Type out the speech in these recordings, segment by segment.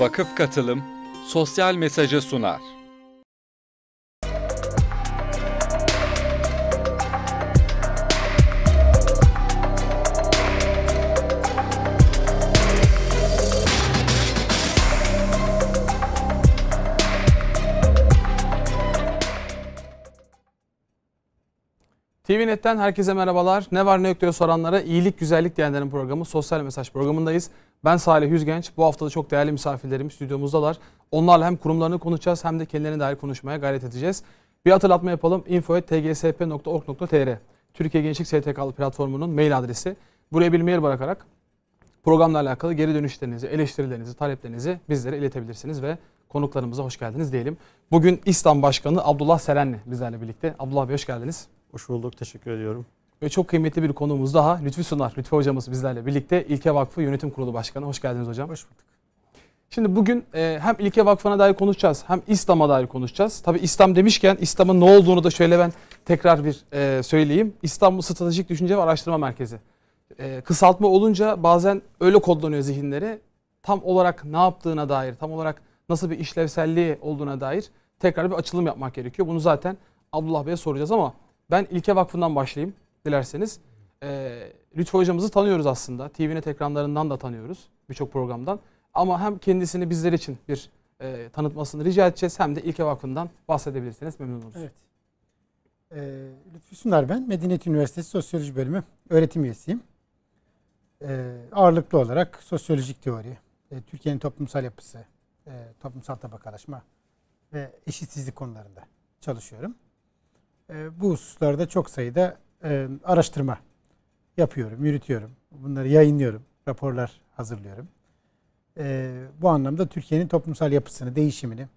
Vakıf Katılım sosyal mesajı sunar. TVNet'ten herkese merhabalar. Ne var ne yok diyor soranlara iyilik güzellik diyenlerin programı Sosyal Mesaj programındayız. Ben Salih Yüzgenç. Bu hafta da çok değerli misafirlerim stüdyomuzdalar. Onlarla hem kurumlarını konuşacağız hem de kendilerine dair konuşmaya gayret edeceğiz. Bir hatırlatma yapalım. info.tgsp.org.tr Türkiye Gençlik STK'lı platformunun mail adresi. Buraya bir mail bırakarak programla alakalı geri dönüşlerinizi, eleştirilerinizi, taleplerinizi bizlere iletebilirsiniz ve konuklarımıza hoş geldiniz diyelim. Bugün İslam Başkanı Abdullah Serenli bizlerle birlikte. Abdullah Bey hoş geldiniz. Hoş bulduk. Teşekkür ediyorum. Ve çok kıymetli bir konuğumuz daha Lütfi Sunar. Lütfi hocamız bizlerle birlikte İlke Vakfı Yönetim Kurulu Başkanı. Hoş geldiniz hocam. Hoş bulduk. Şimdi bugün e, hem İlke Vakfı'na dair konuşacağız hem İslam'a dair konuşacağız. Tabi İslam demişken İslam'ın ne olduğunu da şöyle ben tekrar bir e, söyleyeyim. İstanbul Stratejik Düşünce ve Araştırma Merkezi. E, kısaltma olunca bazen öyle kodlanıyor zihinleri. Tam olarak ne yaptığına dair, tam olarak nasıl bir işlevselliği olduğuna dair tekrar bir açılım yapmak gerekiyor. Bunu zaten Abdullah Bey'e soracağız ama ben İlke Vakfı'ndan başlayayım dilerseniz. E, Lütfü hocamızı tanıyoruz aslında. TV'nin ekranlarından da tanıyoruz birçok programdan. Ama hem kendisini bizler için bir e, tanıtmasını rica edeceğiz hem de İlke Vakfı'ndan bahsedebilirsiniz. Memnun oluruz. Evet. E, Lütfü Sunar ben. Medeniyet Üniversitesi Sosyoloji Bölümü öğretim üyesiyim. E, ağırlıklı olarak sosyolojik teori, e, Türkiye'nin toplumsal yapısı, e, toplumsal tabakalaşma ve eşitsizlik konularında çalışıyorum. E, bu hususlarda çok sayıda e, araştırma yapıyorum, yürütüyorum. Bunları yayınlıyorum, raporlar hazırlıyorum. E, bu anlamda Türkiye'nin toplumsal yapısını, değişimini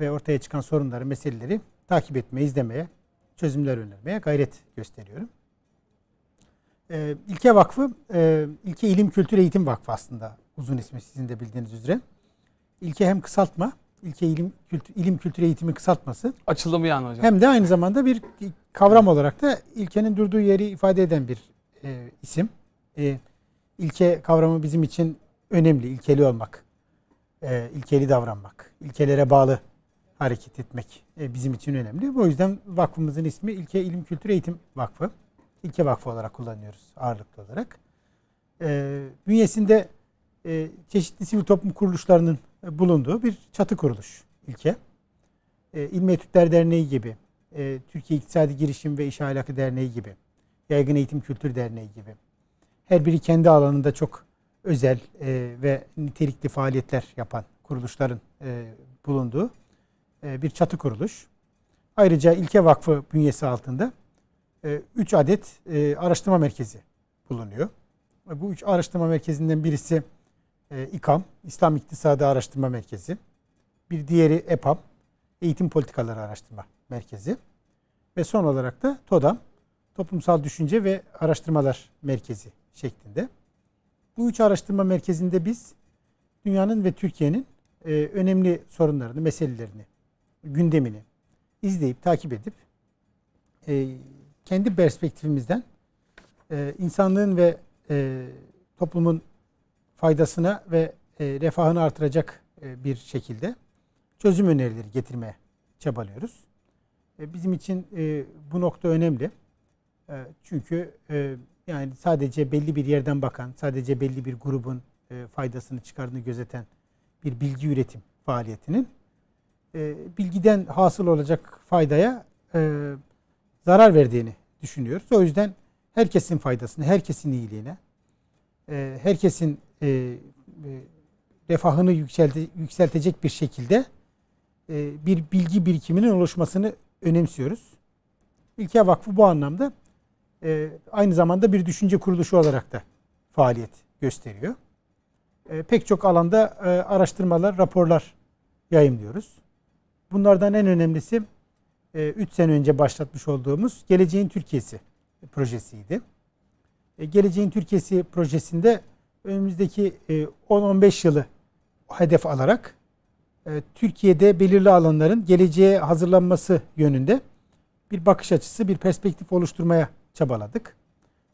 ve ortaya çıkan sorunları, meseleleri takip etmeye, izlemeye, çözümler önermeye gayret gösteriyorum. İlke Vakfı, İlke İlim Kültür Eğitim Vakfı aslında uzun ismi sizin de bildiğiniz üzere. İlke hem kısaltma ilke ilim, kültür, ilim kültür eğitimi kısaltması. Açılımı yani hocam. Hem de aynı zamanda bir kavram olarak da ilkenin durduğu yeri ifade eden bir e, isim. E, ilke kavramı bizim için önemli. İlkeli olmak, e, ilkeli davranmak, ilkelere bağlı hareket etmek e, bizim için önemli. O yüzden vakfımızın ismi İlke İlim Kültür Eğitim Vakfı. İlke Vakfı olarak kullanıyoruz ağırlıklı olarak. E, bünyesinde e, çeşitli sivil toplum kuruluşlarının e, bulunduğu bir çatı kuruluş ilke E, İlmi Etütler Derneği gibi, e, Türkiye İktisadi Girişim ve İş Ahlakı Derneği gibi, Yaygın Eğitim Kültür Derneği gibi. Her biri kendi alanında çok özel e, ve nitelikli faaliyetler yapan kuruluşların bulunduğu bir çatı kuruluş. Ayrıca İlke Vakfı bünyesi altında 3 adet araştırma merkezi bulunuyor. Bu üç araştırma merkezinden birisi e, İKAM, İslam İktisadi Araştırma Merkezi. Bir diğeri EPAM, Eğitim Politikaları Araştırma Merkezi. Ve son olarak da TODAM, Toplumsal Düşünce ve Araştırmalar Merkezi şeklinde. Bu üç araştırma merkezinde biz dünyanın ve Türkiye'nin e, önemli sorunlarını, meselelerini, gündemini izleyip, takip edip e, kendi perspektifimizden e, insanlığın ve e, toplumun faydasına ve e, refahını artıracak e, bir şekilde çözüm önerileri getirmeye çabalıyoruz. E, bizim için bu nokta önemli. çünkü yani sadece belli bir yerden bakan, sadece belli bir grubun faydasını çıkardığını gözeten bir bilgi üretim faaliyetinin bilgiden hasıl olacak faydaya zarar verdiğini düşünüyoruz. O yüzden herkesin faydasını, herkesin iyiliğine, herkesin e, e, refahını yükselte, yükseltecek bir şekilde e, bir bilgi birikiminin oluşmasını önemsiyoruz. İlke Vakfı bu anlamda e, aynı zamanda bir düşünce kuruluşu olarak da faaliyet gösteriyor. E, pek çok alanda e, araştırmalar, raporlar yayınlıyoruz. Bunlardan en önemlisi 3 e, sene önce başlatmış olduğumuz Geleceğin Türkiye'si projesiydi. E, Geleceğin Türkiye'si projesinde önümüzdeki 10-15 e, yılı hedef alarak e, Türkiye'de belirli alanların geleceğe hazırlanması yönünde bir bakış açısı, bir perspektif oluşturmaya çabaladık.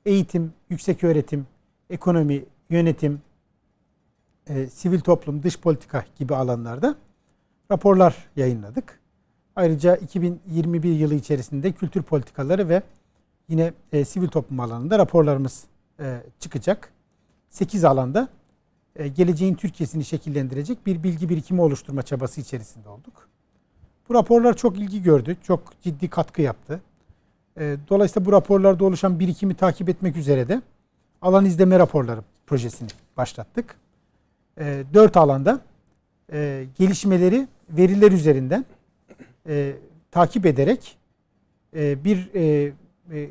Eğitim, yüksek öğretim, ekonomi, yönetim, e, sivil toplum, dış politika gibi alanlarda raporlar yayınladık. Ayrıca 2021 yılı içerisinde kültür politikaları ve yine e, sivil toplum alanında raporlarımız e, çıkacak. 8 alanda e, geleceğin Türkiye'sini şekillendirecek bir bilgi birikimi oluşturma çabası içerisinde olduk. Bu raporlar çok ilgi gördü, çok ciddi katkı yaptı. E, dolayısıyla bu raporlarda oluşan birikimi takip etmek üzere de alan izleme raporları projesini başlattık. E, dört alanda gelişmeleri veriler üzerinden takip ederek bir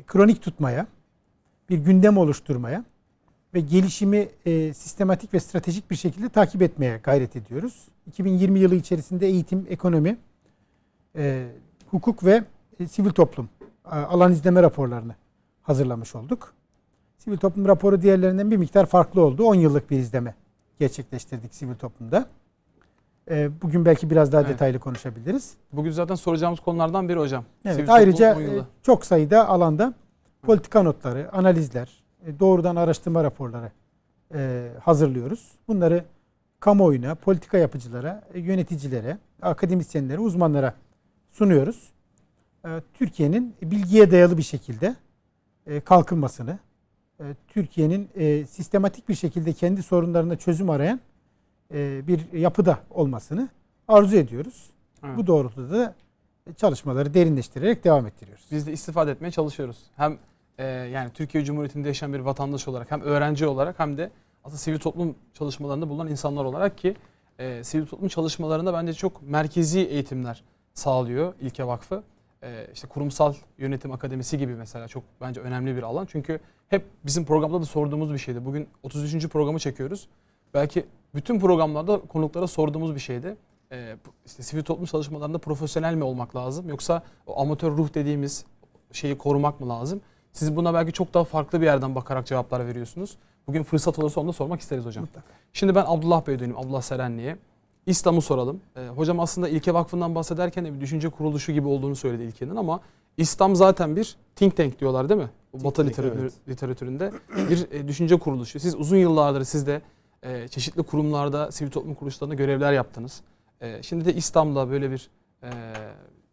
kronik tutmaya, bir gündem oluşturmaya, ve gelişimi e, sistematik ve stratejik bir şekilde takip etmeye gayret ediyoruz. 2020 yılı içerisinde eğitim, ekonomi, e, hukuk ve e, sivil toplum e, alan izleme raporlarını hazırlamış olduk. Sivil toplum raporu diğerlerinden bir miktar farklı oldu. 10 yıllık bir izleme gerçekleştirdik sivil toplumda. E, bugün belki biraz daha evet. detaylı konuşabiliriz. Bugün zaten soracağımız konulardan biri hocam. Evet, sivil ayrıca e, çok sayıda alanda politika notları, analizler, e, doğrudan araştırma raporları e, hazırlıyoruz. Bunları kamuoyuna, politika yapıcılara, e, yöneticilere, akademisyenlere, uzmanlara sunuyoruz. Türkiye'nin bilgiye dayalı bir şekilde kalkınmasını, Türkiye'nin sistematik bir şekilde kendi sorunlarına çözüm arayan bir yapıda olmasını arzu ediyoruz. Evet. Bu doğrultuda da çalışmaları derinleştirerek devam ettiriyoruz. Biz de istifade etmeye çalışıyoruz. Hem ee, yani Türkiye Cumhuriyeti'nde yaşayan bir vatandaş olarak hem öğrenci olarak hem de aslında sivil toplum çalışmalarında bulunan insanlar olarak ki e, sivil toplum çalışmalarında bence çok merkezi eğitimler sağlıyor İlke Vakfı. E, işte kurumsal yönetim akademisi gibi mesela çok bence önemli bir alan. Çünkü hep bizim programda da sorduğumuz bir şeydi. Bugün 33. programı çekiyoruz. Belki bütün programlarda konuklara sorduğumuz bir şeydi. E, işte sivil toplum çalışmalarında profesyonel mi olmak lazım yoksa o amatör ruh dediğimiz şeyi korumak mı lazım? Siz buna belki çok daha farklı bir yerden bakarak cevaplar veriyorsunuz. Bugün fırsat olursa onu da sormak isteriz hocam. Mutlaka. Şimdi ben Abdullah Bey'e döneyim, Abdullah Serenli'ye. İslam'ı soralım. E, hocam aslında ilke Vakfı'ndan bahsederken de bir düşünce kuruluşu gibi olduğunu söyledi ilkenin ama İslam zaten bir think tank diyorlar değil mi? Think Batı tank, literatür, evet. literatüründe bir e, düşünce kuruluşu. Siz uzun yıllardır siz de e, çeşitli kurumlarda, sivil toplum kuruluşlarında görevler yaptınız. E, şimdi de İslam'la böyle bir e,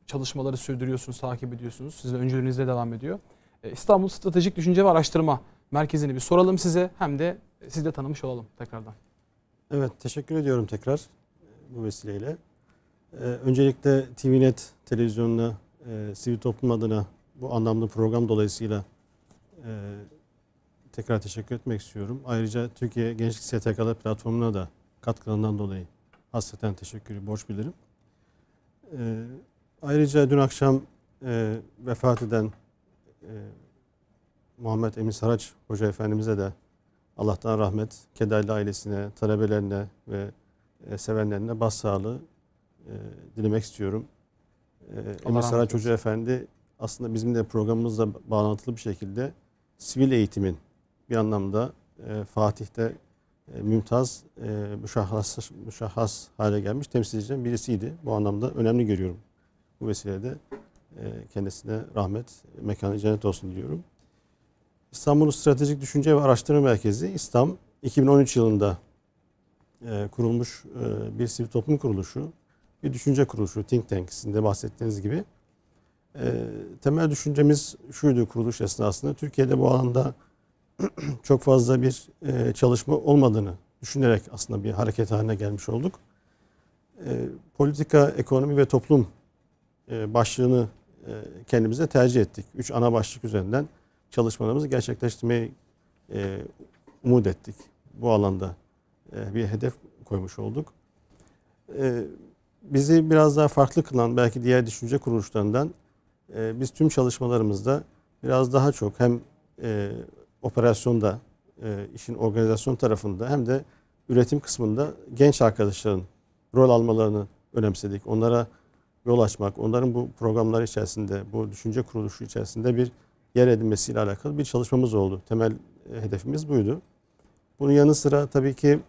çalışmaları sürdürüyorsunuz, takip ediyorsunuz. Sizin öncülüğünüzde devam ediyor. E, İstanbul Stratejik Düşünce ve Araştırma Merkezi'ni bir soralım size hem de e, siz de tanımış olalım tekrardan. Evet teşekkür ediyorum tekrar e, bu vesileyle. Ee, öncelikle TVNet televizyonuna, e, sivil toplum adına bu anlamlı program dolayısıyla e, tekrar teşekkür etmek istiyorum. Ayrıca Türkiye Gençlik STK'lı platformuna da katkılarından dolayı hasreten teşekkürü borç bilirim. E, ayrıca dün akşam e, vefat eden e, Muhammed Emin Saraç Hoca Efendimiz'e de Allah'tan rahmet, Kedaylı ailesine, talebelerine ve e, sevenlerine başsağlığı e, dilemek istiyorum. E, Emin Saraç Hoca Efendi aslında bizim de programımızla bağlantılı bir şekilde sivil eğitimin bir anlamda e, Fatih'te e, mümtaz e, müşahhas, müşahhas hale gelmiş temsilcilerin birisiydi. Bu anlamda önemli görüyorum bu vesilede. E, kendisine rahmet, mekanı cennet olsun diyorum. İstanbul Stratejik Düşünce ve Araştırma Merkezi İslam 2013 yılında e, kurulmuş e, bir sivil toplum kuruluşu, bir düşünce kuruluşu, think tank sizin de bahsettiğiniz gibi. Temel düşüncemiz şuydu kuruluş esnasında, Türkiye'de bu alanda çok fazla bir çalışma olmadığını düşünerek aslında bir hareket haline gelmiş olduk. Politika, ekonomi ve toplum başlığını e, kendimize tercih ettik. Üç ana başlık üzerinden çalışmalarımızı gerçekleştirmeyi e, umut ettik. Bu alanda e, bir hedef koymuş olduk. Bizi biraz daha farklı kılan belki diğer düşünce kuruluşlarından biz tüm çalışmalarımızda biraz daha çok hem operasyonda işin organizasyon tarafında hem de üretim kısmında genç arkadaşların rol almalarını önemsedik. Onlara yol açmak, onların bu programlar içerisinde, bu düşünce kuruluşu içerisinde bir yer edinmesiyle alakalı bir çalışmamız oldu. Temel e, hedefimiz buydu. Bunun yanı sıra tabii ki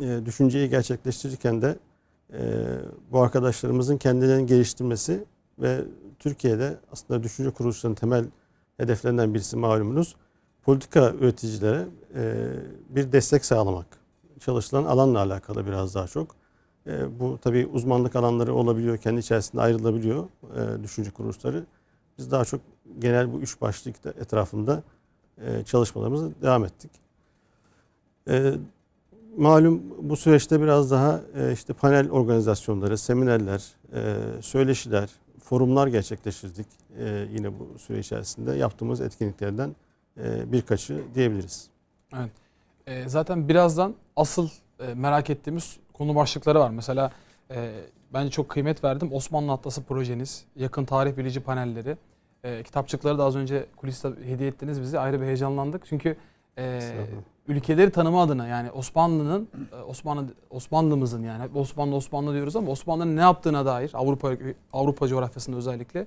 e, düşünceyi gerçekleştirirken de e, bu arkadaşlarımızın kendilerini geliştirmesi ve Türkiye'de aslında düşünce kuruluşlarının temel hedeflerinden birisi malumunuz politika üreticilere bir destek sağlamak. Çalışılan alanla alakalı biraz daha çok. E, bu tabii uzmanlık alanları olabiliyor, kendi içerisinde ayrılabiliyor e, düşünce kuruluşları. Biz daha çok genel bu üç başlık etrafında e, çalışmalarımızı devam ettik. E, malum bu süreçte biraz daha e, işte panel organizasyonları, seminerler, e, söyleşiler, forumlar gerçekleştirdik. E, yine bu süre içerisinde yaptığımız etkinliklerden e, birkaçı diyebiliriz. Evet. E, zaten birazdan asıl e, merak ettiğimiz konu başlıkları var. Mesela e, bence çok kıymet verdim. Osmanlı Atlası projeniz, yakın tarih bilici panelleri, e, kitapçıkları da az önce kuliste hediye ettiniz bizi Ayrı bir heyecanlandık. Çünkü e, ülkeleri tanıma adına yani Osmanlı'nın, e, Osmanlı Osmanlımızın yani Osmanlı Osmanlı diyoruz ama Osmanlı'nın ne yaptığına dair Avrupa Avrupa coğrafyasında özellikle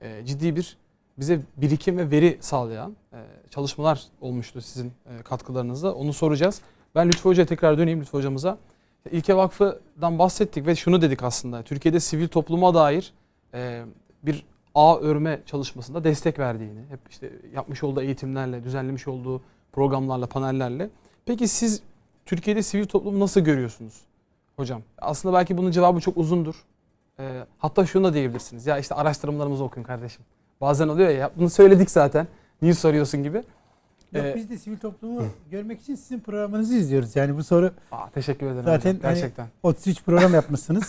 e, ciddi bir bize birikim ve veri sağlayan e, çalışmalar olmuştu sizin e, katkılarınızla. Onu soracağız. Ben Lütfü Hoca'ya tekrar döneyim Lütfü Hocamıza. İlke Vakfı'dan bahsettik ve şunu dedik aslında. Türkiye'de sivil topluma dair e, bir ağ örme çalışmasında destek verdiğini, hep işte yapmış olduğu eğitimlerle, düzenlemiş olduğu programlarla, panellerle. Peki siz Türkiye'de sivil toplumu nasıl görüyorsunuz hocam? Aslında belki bunun cevabı çok uzundur. E, hatta şunu da diyebilirsiniz. Ya işte araştırmalarımızı okuyun kardeşim. Bazen oluyor ya bunu söyledik zaten. Niye soruyorsun gibi. Yok, ee, biz de sivil toplumu görmek için sizin programınızı izliyoruz. Yani bu soru... Aa, teşekkür ederim zaten hocam. Hani gerçekten. Hani 33 program yapmışsınız.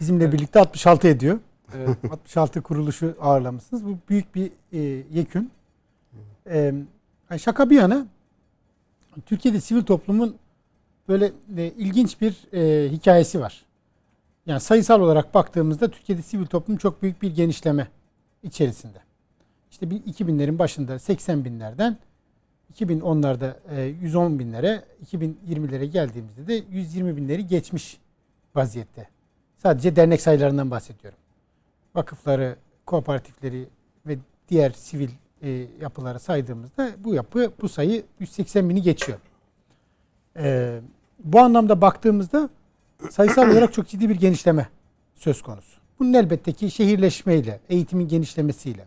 Bizimle evet. birlikte 66 ediyor. Evet. 66 kuruluşu ağırlamışsınız. Bu büyük bir e, yekün. E, yani şaka bir yana Türkiye'de sivil toplumun böyle e, ilginç bir e, hikayesi var. Yani sayısal olarak baktığımızda Türkiye'de sivil toplum çok büyük bir genişleme içerisinde. İşte 2000'lerin başında 80 binlerden 2010'larda 110 e, binlere, 2020'lere geldiğimizde de 120 binleri geçmiş vaziyette. Sadece dernek sayılarından bahsediyorum. Vakıfları, kooperatifleri ve diğer sivil e, yapıları saydığımızda bu yapı, bu sayı 180 bini geçiyor. E, bu anlamda baktığımızda sayısal olarak çok ciddi bir genişleme söz konusu. Bunun elbette ki şehirleşmeyle, eğitimin genişlemesiyle,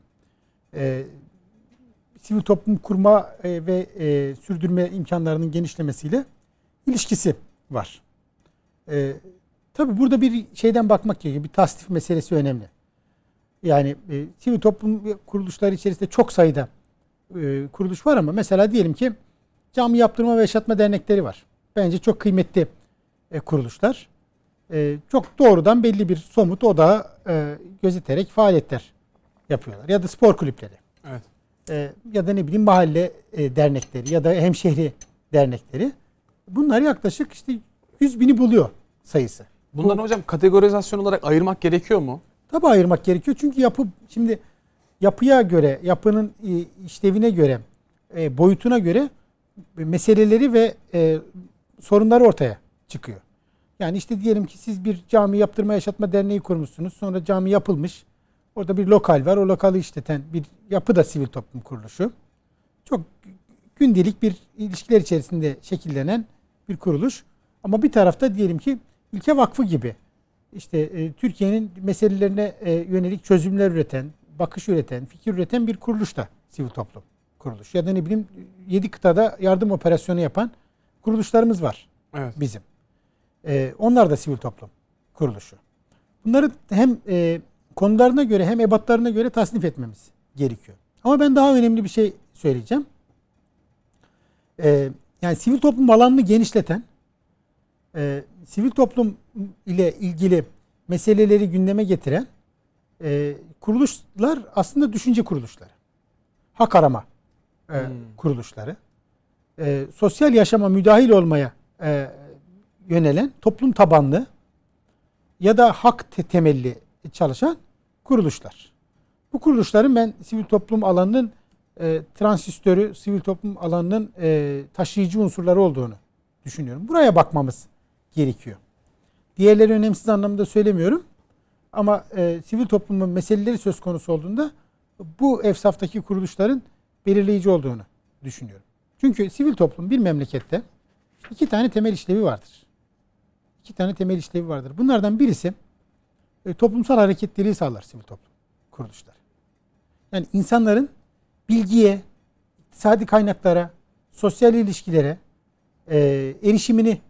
sivil toplum kurma e, ve e, sürdürme imkanlarının genişlemesiyle ilişkisi var. E, tabii burada bir şeyden bakmak gerekiyor. Bir tasdif meselesi önemli. Yani e, sivil toplum kuruluşları içerisinde çok sayıda e, kuruluş var ama mesela diyelim ki cam yaptırma ve yaşatma dernekleri var. Bence çok kıymetli kuruluşlar. çok doğrudan belli bir somut odağı e, gözeterek faaliyetler yapıyorlar. Ya da spor kulüpleri. Evet. E, ya da ne bileyim mahalle e, dernekleri ya da hemşehri dernekleri. Bunlar yaklaşık işte 100 bini buluyor sayısı. Bunları Bu, hocam kategorizasyon olarak ayırmak gerekiyor mu? tabi ayırmak gerekiyor. Çünkü yapı şimdi yapıya göre, yapının e, işlevine göre, boyutuna göre meseleleri ve sorunları ortaya çıkıyor. Yani işte diyelim ki siz bir cami yaptırma yaşatma derneği kurmuşsunuz. Sonra cami yapılmış. Orada bir lokal var. O lokalı işleten bir yapı da sivil toplum kuruluşu. Çok gündelik bir ilişkiler içerisinde şekillenen bir kuruluş. Ama bir tarafta diyelim ki ülke vakfı gibi işte e, Türkiye'nin meselelerine e, yönelik çözümler üreten, bakış üreten, fikir üreten bir kuruluş da sivil toplum kuruluş. Ya da ne bileyim 7 kıtada yardım operasyonu yapan kuruluşlarımız var evet. bizim. E, onlar da sivil toplum kuruluşu. Bunları hem e, konularına göre hem ebatlarına göre tasnif etmemiz gerekiyor. Ama ben daha önemli bir şey söyleyeceğim. Ee, yani sivil toplum alanını genişleten, e, sivil toplum ile ilgili meseleleri gündeme getiren e, kuruluşlar aslında düşünce kuruluşları. Hak arama e, hmm. kuruluşları. E, sosyal yaşama müdahil olmaya e, yönelen toplum tabanlı ya da hak temelli çalışan kuruluşlar. Bu kuruluşların ben sivil toplum alanının e, transistörü, sivil toplum alanının e, taşıyıcı unsurları olduğunu düşünüyorum. Buraya bakmamız gerekiyor. Diğerleri önemsiz anlamda söylemiyorum. Ama e, sivil toplumun meseleleri söz konusu olduğunda bu efsaftaki kuruluşların belirleyici olduğunu düşünüyorum. Çünkü sivil toplum bir memlekette iki tane temel işlevi vardır. İki tane temel işlevi vardır. Bunlardan birisi e, toplumsal hareketleri sağlar sivil toplum kuruluşlar. Yani insanların bilgiye, iktisadi kaynaklara, sosyal ilişkilere e, erişimini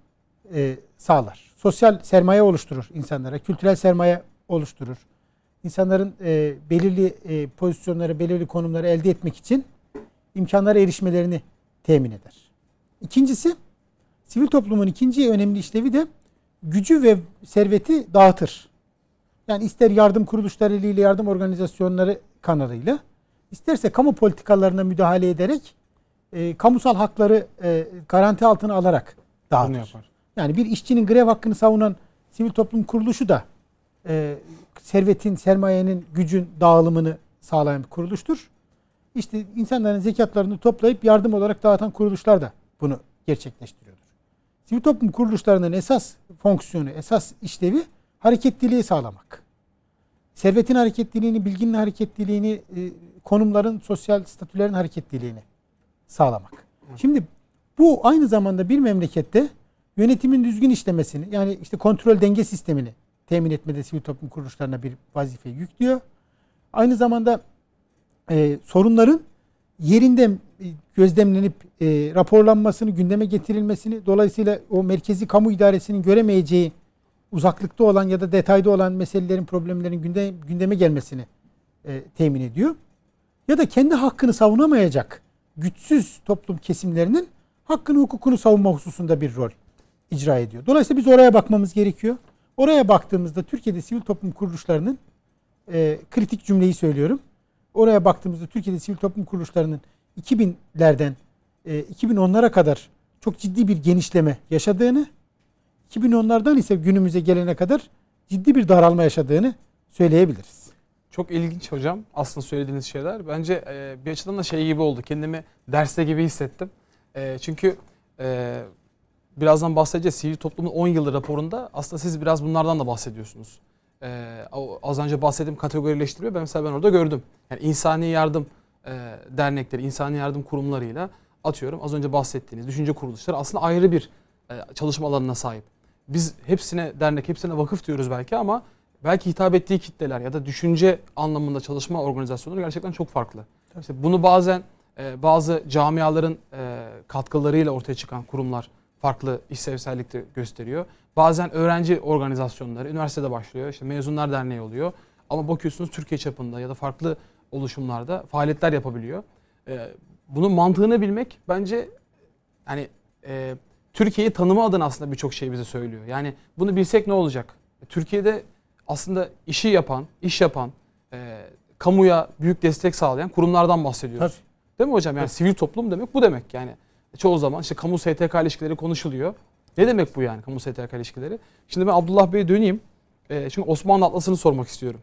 e, sağlar. Sosyal sermaye oluşturur insanlara, kültürel sermaye oluşturur. İnsanların e, belirli e, pozisyonları, belirli konumları elde etmek için imkanlara erişmelerini temin eder. İkincisi, sivil toplumun ikinci önemli işlevi de gücü ve serveti dağıtır. Yani ister yardım kuruluşlarıyla yardım organizasyonları kanalıyla, isterse kamu politikalarına müdahale ederek e, kamusal hakları e, garanti altına alarak dağıtır. Yani bir işçinin grev hakkını savunan sivil toplum kuruluşu da e, servetin, sermayenin, gücün dağılımını sağlayan bir kuruluştur. İşte insanların zekatlarını toplayıp yardım olarak dağıtan kuruluşlar da bunu gerçekleştiriyordur. Sivil toplum kuruluşlarının esas fonksiyonu, esas işlevi hareketliliği sağlamak. Servetin hareketliliğini, bilginin hareketliliğini, e, konumların, sosyal statülerin hareketliliğini sağlamak. Şimdi bu aynı zamanda bir memlekette yönetimin düzgün işlemesini yani işte kontrol denge sistemini temin etmede sivil toplum kuruluşlarına bir vazife yüklüyor. Aynı zamanda e, sorunların yerinde e, gözlemlenip e, raporlanmasını, gündeme getirilmesini dolayısıyla o merkezi kamu idaresinin göremeyeceği uzaklıkta olan ya da detayda olan meselelerin, problemlerin gündeme, gelmesini e, temin ediyor. Ya da kendi hakkını savunamayacak güçsüz toplum kesimlerinin hakkını hukukunu savunma hususunda bir rol icra ediyor. Dolayısıyla biz oraya bakmamız gerekiyor. Oraya baktığımızda Türkiye'de sivil toplum kuruluşlarının e, kritik cümleyi söylüyorum. Oraya baktığımızda Türkiye'de sivil toplum kuruluşlarının 2000'lerden e, 2010'lara kadar çok ciddi bir genişleme yaşadığını 2010'lardan ise günümüze gelene kadar ciddi bir daralma yaşadığını söyleyebiliriz. Çok ilginç hocam aslında söylediğiniz şeyler. Bence e, bir açıdan da şey gibi oldu. Kendimi derste gibi hissettim. E, çünkü e, birazdan bahsedeceğiz. Sivil toplumun 10 yıllık raporunda aslında siz biraz bunlardan da bahsediyorsunuz. az önce bahsettiğim kategorileştirme ben mesela ben orada gördüm. Yani insani yardım dernekleri, insani yardım kurumlarıyla atıyorum az önce bahsettiğiniz düşünce kuruluşları aslında ayrı bir çalışma alanına sahip biz hepsine dernek, hepsine vakıf diyoruz belki ama belki hitap ettiği kitleler ya da düşünce anlamında çalışma organizasyonları gerçekten çok farklı. İşte bunu bazen e, bazı camiaların e, katkılarıyla ortaya çıkan kurumlar farklı işlevsellikte gösteriyor. Bazen öğrenci organizasyonları üniversitede başlıyor. işte mezunlar derneği oluyor. Ama bakıyorsunuz Türkiye çapında ya da farklı oluşumlarda faaliyetler yapabiliyor. E, bunun mantığını bilmek bence hani e, Türkiye'yi tanıma adına aslında birçok şey bize söylüyor. Yani bunu bilsek ne olacak? Türkiye'de aslında işi yapan, iş yapan, e, kamuya büyük destek sağlayan kurumlardan bahsediyoruz. Tabii. Değil mi hocam? Yani evet. sivil toplum demek bu demek yani. E, çoğu zaman işte kamu STK ilişkileri konuşuluyor. Ne demek bu yani kamu STK ilişkileri? Şimdi ben Abdullah Bey'e döneyim. E, çünkü Osmanlı Atlası'nı sormak istiyorum.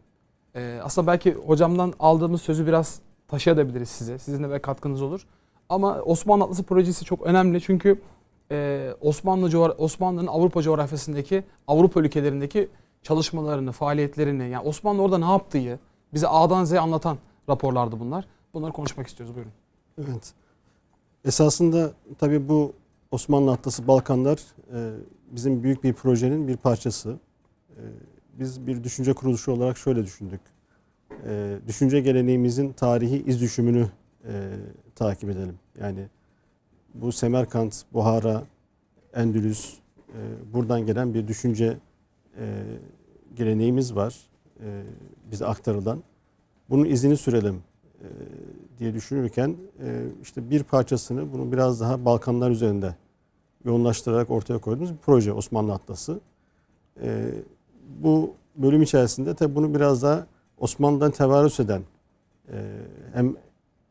E, aslında belki hocamdan aldığımız sözü biraz taşıyabiliriz size. Sizin de belki katkınız olur. Ama Osmanlı Atlası projesi çok önemli çünkü e, Osmanlı Osmanlı'nın Avrupa coğrafyasındaki Avrupa ülkelerindeki çalışmalarını, faaliyetlerini yani Osmanlı orada ne yaptığı bize A'dan Z'ye anlatan raporlardı bunlar. Bunları konuşmak istiyoruz. Buyurun. Evet. Esasında tabii bu Osmanlı Atlası Balkanlar e, bizim büyük bir projenin bir parçası. E, biz bir düşünce kuruluşu olarak şöyle düşündük. E, düşünce geleneğimizin tarihi iz düşümünü e, takip edelim. Yani bu Semerkant, Buhara, Endülüs e, buradan gelen bir düşünce e, geleneğimiz var e, bize aktarılan. Bunun izini sürelim e, diye düşünürken e, işte bir parçasını bunu biraz daha Balkanlar üzerinde yoğunlaştırarak ortaya koyduğumuz bir proje Osmanlı Atlası. E, bu bölüm içerisinde tabi bunu biraz daha Osmanlı'dan tevarüs eden e, hem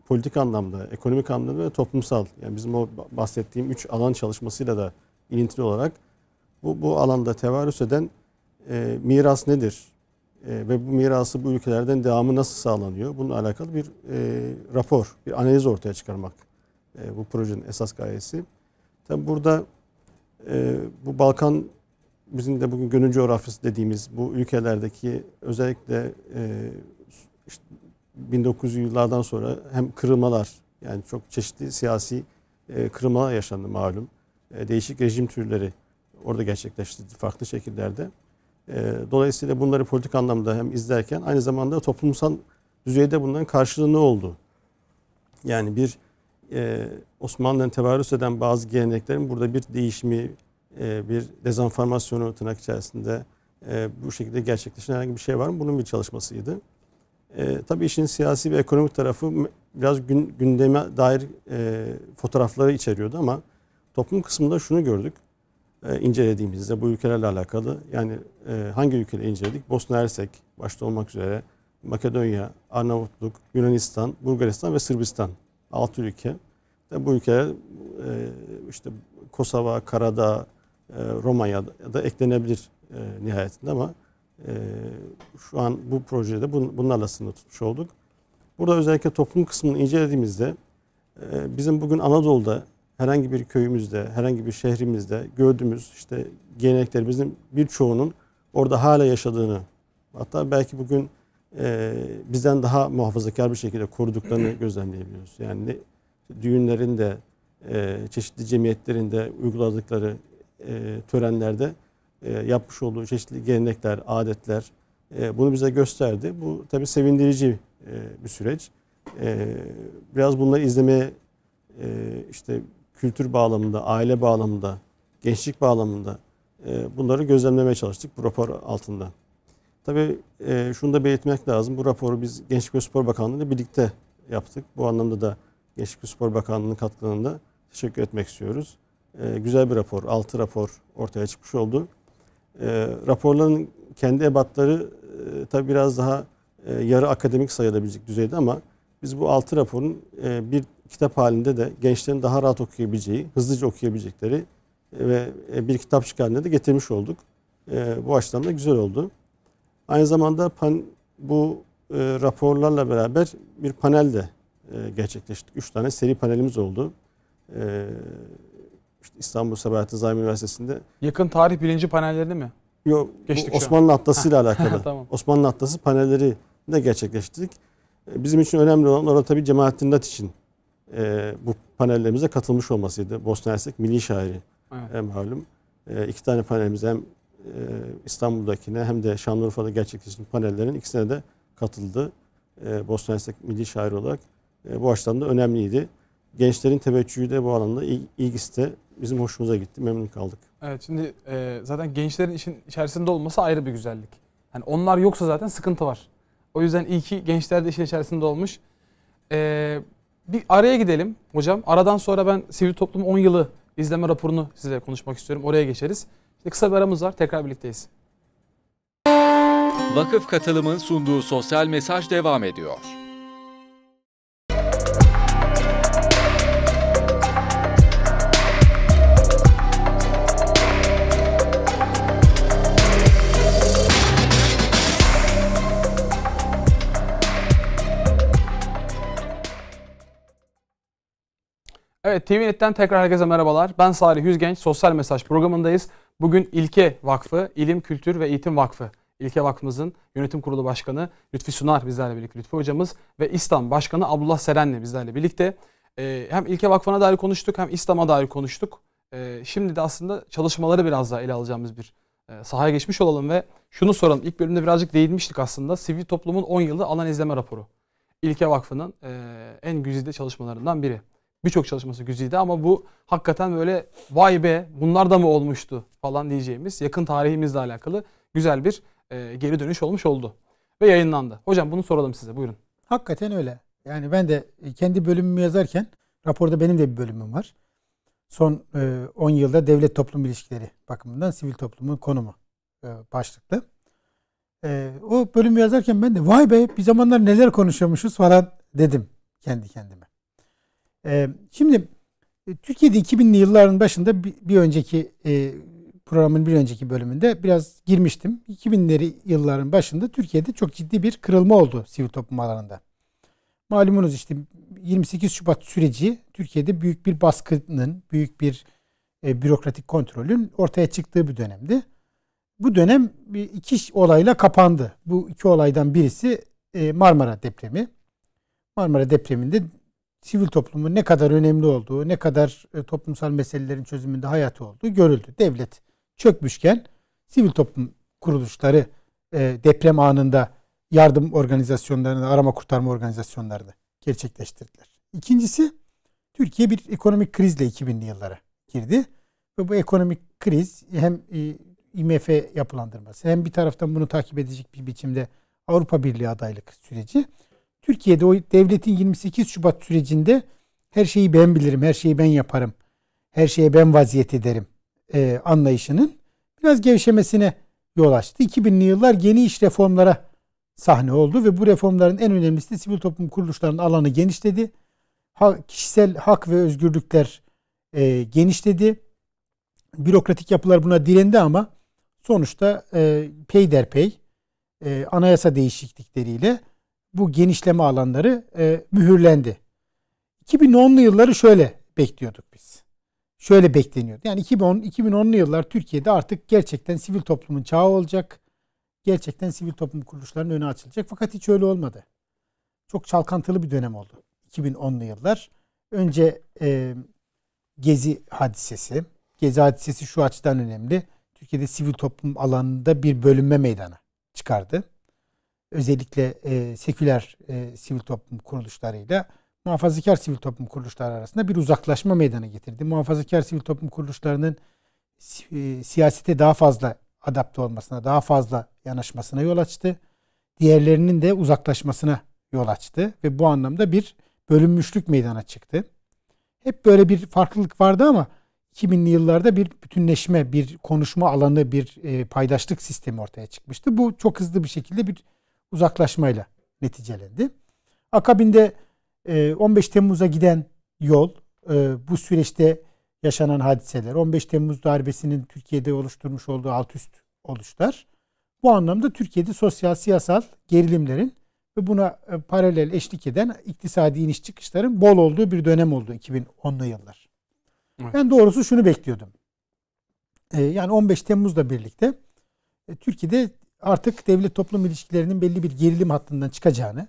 politik anlamda, ekonomik anlamda ve toplumsal. Yani bizim o bahsettiğim üç alan çalışmasıyla da ilintili olarak bu, bu alanda tevarüs eden e, miras nedir? E, ve bu mirası bu ülkelerden devamı nasıl sağlanıyor? Bununla alakalı bir e, rapor, bir analiz ortaya çıkarmak e, bu projenin esas gayesi. Tabi burada e, bu Balkan bizim de bugün gönül coğrafyası dediğimiz bu ülkelerdeki özellikle e, işte 1900'lü yıllardan sonra hem kırılmalar yani çok çeşitli siyasi e, kırılmalar yaşandı malum. E, değişik rejim türleri orada gerçekleşti farklı şekillerde. E, dolayısıyla bunları politik anlamda hem izlerken aynı zamanda toplumsal düzeyde bunların karşılığı ne oldu? Yani bir e, Osmanlı'dan tevarüs eden bazı geleneklerin burada bir değişimi, e, bir dezenformasyonu tırnak içerisinde bu şekilde gerçekleşen herhangi bir şey var mı? Bunun bir çalışmasıydı. E, tabii işin siyasi ve ekonomik tarafı biraz gün, gündeme dair e, fotoğrafları içeriyordu ama toplum kısmında şunu gördük e, incelediğimizde bu ülkelerle alakalı yani e, hangi ülkeleri inceledik? Bosna Hersek başta olmak üzere Makedonya, Arnavutluk, Yunanistan, Bulgaristan ve Sırbistan 6 ülke. De bu ülkeler e, işte Kosova, Karadağ, e, Romanya da eklenebilir e, nihayetinde ama ee, şu an bu projede bunlarla sınır tutmuş olduk. Burada özellikle toplum kısmını incelediğimizde e, bizim bugün Anadolu'da herhangi bir köyümüzde, herhangi bir şehrimizde gördüğümüz işte geleneklerimizin birçoğunun orada hala yaşadığını hatta belki bugün e, bizden daha muhafazakar bir şekilde koruduklarını gözlemleyebiliyoruz. Yani düğünlerinde, e, çeşitli cemiyetlerinde uyguladıkları törenlerde e, yapmış olduğu çeşitli gelenekler, adetler e, bunu bize gösterdi. Bu tabii sevindirici e, bir süreç. Biraz bunları izlemeye işte kültür bağlamında, aile bağlamında, gençlik bağlamında bunları gözlemlemeye çalıştık bu rapor altında. Tabii şunu da belirtmek lazım. Bu raporu biz Gençlik ve Spor Bakanlığı ile birlikte yaptık. Bu anlamda da Gençlik ve Spor Bakanlığı'nın katkılarında teşekkür etmek istiyoruz. Güzel bir rapor, altı rapor ortaya çıkmış oldu. E, raporların kendi ebatları e, tabi biraz daha e, yarı akademik sayılabilecek düzeyde ama biz bu altı raporun e, bir kitap halinde de gençlerin daha rahat okuyabileceği, hızlıca okuyabilecekleri e, ve e, bir kitap çıkarına da getirmiş olduk. E, bu açıdan da güzel oldu. Aynı zamanda pan, bu e, raporlarla beraber bir panel de e, gerçekleştik. Üç tane seri panelimiz oldu. E, işte İstanbul Sabahattin Zahim Üniversitesi'nde. Yakın tarih bilinci panellerini mi? Yok Geçtik Osmanlı Atlası ile alakalı. tamam. Osmanlı Atlası panelleri de gerçekleştirdik. E, bizim için önemli olan orada tabii Cemalettin Dat için e, bu panellerimize katılmış olmasıydı. Bosna Hersek milli şairi evet. E, malum. E, iki tane panelimiz hem e, İstanbul'dakine hem de Şanlıurfa'da gerçekleşen panellerin ikisine de katıldı. E, Bosna Hersek milli Şairi olarak. E, bu açıdan da önemliydi. Gençlerin teveccühü de bu alanda ilgisi de bizim hoşumuza gitti. Memnun kaldık. Evet şimdi e, zaten gençlerin işin içerisinde olması ayrı bir güzellik. Yani onlar yoksa zaten sıkıntı var. O yüzden iyi ki gençler de işin içerisinde olmuş. E, bir araya gidelim hocam. Aradan sonra ben sivil toplum 10 yılı izleme raporunu sizinle konuşmak istiyorum. Oraya geçeriz. Şimdi kısa bir aramız var. Tekrar birlikteyiz. Vakıf Katılım'ın sunduğu sosyal mesaj devam ediyor. Evet TVNet'ten tekrar herkese merhabalar. Ben Salih Yüzgenç, Sosyal Mesaj programındayız. Bugün İlke Vakfı, İlim, Kültür ve Eğitim Vakfı, İlke Vakfımızın Yönetim Kurulu Başkanı Lütfi Sunar bizlerle birlikte, Lütfi Hocamız ve İslam Başkanı Abdullah Seren'le bizlerle birlikte. Ee, hem İlke Vakfı'na dair konuştuk hem İslam'a dair konuştuk. Ee, şimdi de aslında çalışmaları biraz daha ele alacağımız bir e, sahaya geçmiş olalım ve şunu soralım. İlk bölümde birazcık değinmiştik aslında. Sivil toplumun 10 yılı alan izleme raporu. İlke Vakfı'nın e, en güzide çalışmalarından biri birçok çalışması güzide ama bu hakikaten böyle vay be bunlar da mı olmuştu falan diyeceğimiz yakın tarihimizle alakalı güzel bir e, geri dönüş olmuş oldu ve yayınlandı. Hocam bunu soralım size buyurun. Hakikaten öyle. Yani ben de e, kendi bölümümü yazarken raporda benim de bir bölümüm var. Son 10 e, yılda devlet toplum ilişkileri bakımından sivil toplumun konumu e, başlıklı. E, o bölümü yazarken ben de vay be bir zamanlar neler konuşuyormuşuz falan dedim kendi kendime. Ee, şimdi e, Türkiye'de 2000'li yılların başında bir, önceki e, programın bir önceki bölümünde biraz girmiştim. 2000'leri yılların başında Türkiye'de çok ciddi bir kırılma oldu sivil toplum alanında. Malumunuz işte 28 Şubat süreci Türkiye'de büyük bir baskının, büyük bir e, bürokratik kontrolün ortaya çıktığı bir dönemdi. Bu dönem iki olayla kapandı. Bu iki olaydan birisi Marmara depremi. Marmara depreminde sivil toplumun ne kadar önemli olduğu, ne kadar e, toplumsal meselelerin çözümünde hayatı olduğu görüldü. Devlet çökmüşken sivil toplum kuruluşları e, deprem anında yardım organizasyonlarını, arama kurtarma organizasyonlarını gerçekleştirdiler. İkincisi Türkiye bir ekonomik krizle 2000'li yıllara girdi ve bu ekonomik kriz hem e, IMF yapılandırması hem bir taraftan bunu takip edecek bir biçimde Avrupa Birliği adaylık süreci Türkiye'de o devletin 28 Şubat sürecinde her şeyi ben bilirim, her şeyi ben yaparım, her şeye ben vaziyet ederim e, anlayışının biraz gevşemesine yol açtı. 2000'li yıllar yeni iş reformlara sahne oldu ve bu reformların en önemlisi de sivil toplum kuruluşlarının alanı genişledi. Ha, kişisel hak ve özgürlükler e, genişledi. Bürokratik yapılar buna direndi ama sonuçta e, peyderpey e, anayasa değişiklikleriyle bu genişleme alanları e, mühürlendi. 2010'lu yılları şöyle bekliyorduk biz. Şöyle bekleniyordu. Yani 2010 2010'lu yıllar Türkiye'de artık gerçekten sivil toplumun çağı olacak. Gerçekten sivil toplum kuruluşlarının önü açılacak. Fakat hiç öyle olmadı. Çok çalkantılı bir dönem oldu 2010'lu yıllar. Önce e, Gezi hadisesi. Gezi hadisesi şu açıdan önemli. Türkiye'de sivil toplum alanında bir bölünme meydana çıkardı özellikle e, seküler e, sivil toplum kuruluşlarıyla muhafazakar sivil toplum kuruluşları arasında bir uzaklaşma meydana getirdi. Muhafazakar sivil toplum kuruluşlarının e, siyasete daha fazla adapte olmasına, daha fazla yanaşmasına yol açtı. Diğerlerinin de uzaklaşmasına yol açtı ve bu anlamda bir bölünmüşlük meydana çıktı. Hep böyle bir farklılık vardı ama 2000'li yıllarda bir bütünleşme, bir konuşma alanı, bir e, paydaşlık sistemi ortaya çıkmıştı. Bu çok hızlı bir şekilde bir uzaklaşmayla neticelendi. Akabinde 15 e, Temmuz'a giden yol e, bu süreçte yaşanan hadiseler, 15 Temmuz darbesinin Türkiye'de oluşturmuş olduğu alt üst oluşlar. Bu anlamda Türkiye'de sosyal siyasal gerilimlerin ve buna e, paralel eşlik eden iktisadi iniş çıkışların bol olduğu bir dönem oldu 2010'lu yıllar. Evet. Ben doğrusu şunu bekliyordum. Yani 15 Temmuz'la birlikte Türkiye'de artık devlet toplum ilişkilerinin belli bir gerilim hattından çıkacağını,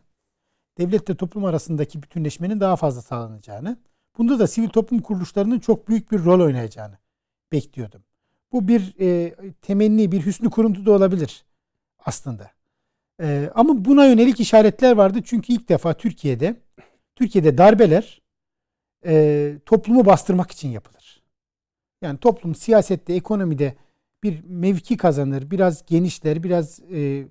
devletle toplum arasındaki bütünleşmenin daha fazla sağlanacağını, bunda da sivil toplum kuruluşlarının çok büyük bir rol oynayacağını bekliyordum. Bu bir e, temenni, bir hüsnü kuruntu da olabilir aslında. E, ama buna yönelik işaretler vardı çünkü ilk defa Türkiye'de Türkiye'de darbeler e, toplumu bastırmak için yapılır. Yani toplum siyasette, ekonomide bir mevki kazanır, biraz genişler, biraz e,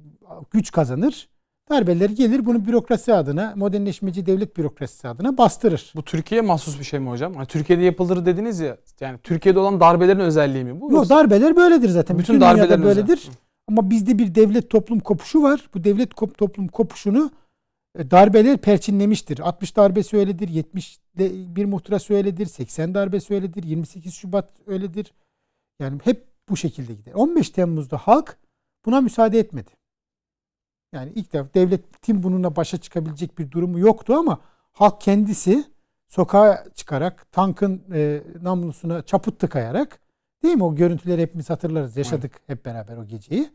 güç kazanır. Darbeleri gelir bunu bürokrasi adına, modernleşmeci devlet bürokrasisi adına bastırır. Bu Türkiye'ye mahsus bir şey mi hocam? Hani Türkiye'de yapılır dediniz ya. Yani Türkiye'de olan darbelerin özelliği mi bu? Yok darbeler böyledir zaten. Bütün, Bütün darbeler böyledir. Özel. Ama bizde bir devlet toplum kopuşu var. Bu devlet toplum kopuşunu e, darbeler perçinlemiştir. 60 darbesi öyledir, 70 bir muhtırası öyledir, 80 darbe öyledir, 28 Şubat öyledir. Yani hep bu şekilde gider. 15 Temmuz'da halk buna müsaade etmedi. Yani ilk defa devletin bununla başa çıkabilecek bir durumu yoktu ama halk kendisi sokağa çıkarak tankın e, namlusuna çaput tıkayarak değil mi o görüntüleri hepimiz hatırlarız. Yaşadık evet. hep beraber o geceyi.